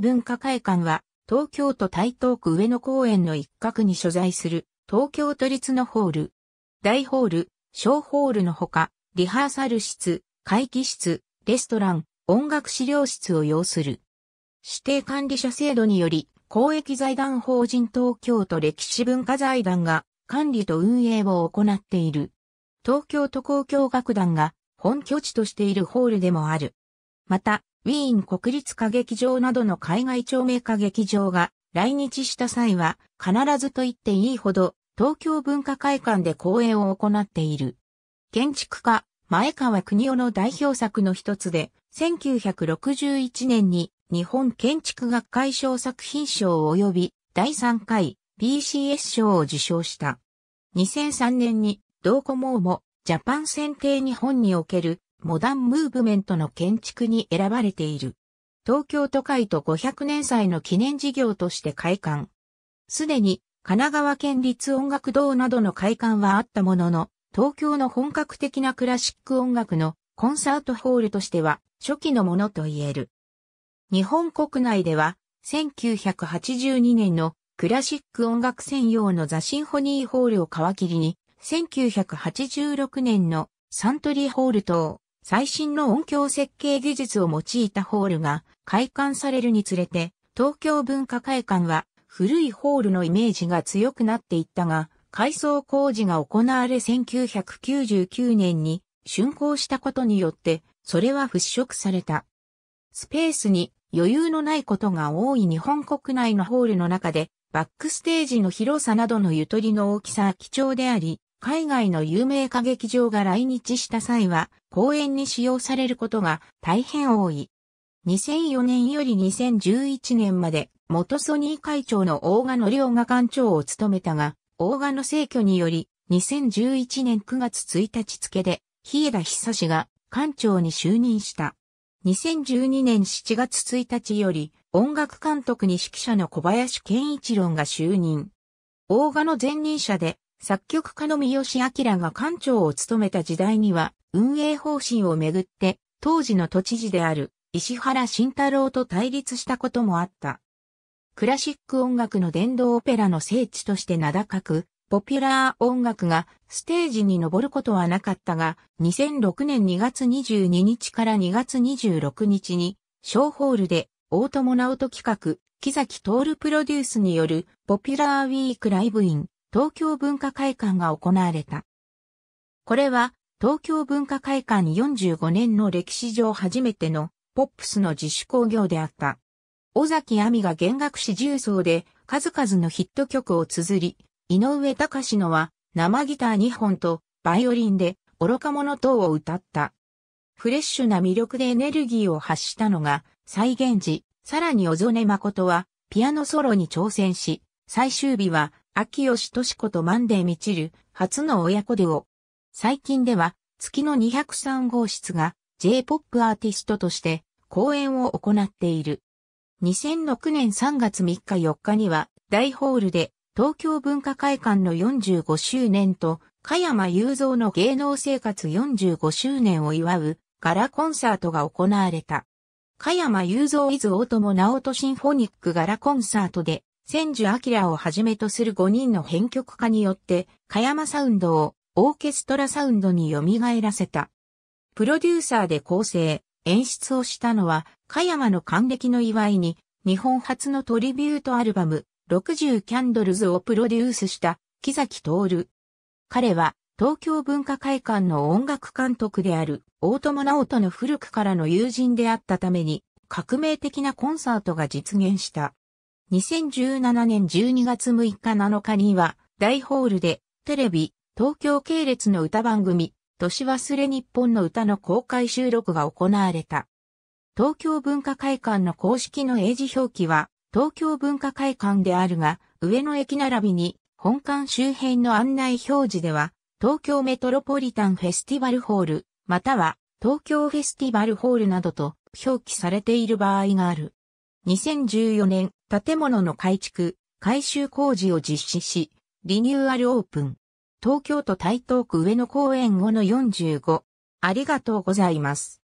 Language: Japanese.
文化会館は、東京都台東区上野公園の一角に所在する、東京都立のホール、大ホール、小ホールのほか、リハーサル室、会議室、レストラン、音楽資料室を要する。指定管理者制度により、公益財団法人東京都歴史文化財団が管理と運営を行っている。東京都交響楽団が本拠地としているホールでもある。また、ウィーン国立歌劇場などの海外著名歌劇場が来日した際は必ずと言っていいほど東京文化会館で公演を行っている。建築家、前川国夫の代表作の一つで、1961年に日本建築学会賞作品賞及び第3回 BCS 賞を受賞した。2003年に同コモーもジャパン選定日本におけるモダンムーブメントの建築に選ばれている。東京都会と500年祭の記念事業として開館。すでに神奈川県立音楽堂などの開館はあったものの、東京の本格的なクラシック音楽のコンサートホールとしては初期のものと言える。日本国内では1982年のクラシック音楽専用のザ・シンフォニーホールを皮切りに1986年のサントリーホール等最新の音響設計技術を用いたホールが開館されるにつれて、東京文化会館は古いホールのイメージが強くなっていったが、改装工事が行われ1999年に竣工したことによって、それは払拭された。スペースに余裕のないことが多い日本国内のホールの中で、バックステージの広さなどのゆとりの大きさは貴重であり、海外の有名歌劇場が来日した際は、公演に使用されることが大変多い。2004年より2011年まで、元ソニー会長の大賀の良が館長を務めたが、大賀の逝去により、2011年9月1日付で、日枝久氏が館長に就任した。2012年7月1日より、音楽監督に指揮者の小林健一郎が就任。大賀の前任者で、作曲家の三好明が館長を務めた時代には、運営方針をめぐって、当時の都知事である石原慎太郎と対立したこともあった。クラシック音楽の伝道オペラの聖地として名高く、ポピュラー音楽がステージに登ることはなかったが、2006年2月22日から2月26日に、小ホールで大友直人企画、木崎徹プロデュースによるポピュラーウィークライブイン東京文化会館が行われた。これは東京文化会館45年の歴史上初めてのポップスの自主興行であった。尾崎亜美が弦楽師重奏で数々のヒット曲を綴り、井上隆のは生ギター2本とバイオリンで愚か者等を歌った。フレッシュな魅力でエネルギーを発したのが再現時、さらに小曽根誠はピアノソロに挑戦し、最終日は秋吉敏子とマンデー満ちる初の親子デュオ。最近では月の203号室が J-POP アーティストとして公演を行っている。2006年3月3日4日には大ホールで東京文化会館の45周年と加山雄三の芸能生活45周年を祝うガラコンサートが行われた。加山雄三伊豆大友直人シンフォニックガラコンサートで千住明をはじめとする5人の編曲家によって、加山サウンドをオーケストラサウンドに蘇らせた。プロデューサーで構成、演出をしたのは、加山の還暦の祝いに、日本初のトリビュートアルバム、60キャンドルズをプロデュースした、木崎徹。彼は、東京文化会館の音楽監督である、大友直人の古くからの友人であったために、革命的なコンサートが実現した。2017年12月6日7日には、大ホールで、テレビ、東京系列の歌番組、年忘れ日本の歌の公開収録が行われた。東京文化会館の公式の英字表記は、東京文化会館であるが、上野駅並びに、本館周辺の案内表示では、東京メトロポリタンフェスティバルホール、または、東京フェスティバルホールなどと表記されている場合がある。2014年建物の改築、改修工事を実施し、リニューアルオープン。東京都台東区上野公園後の45。ありがとうございます。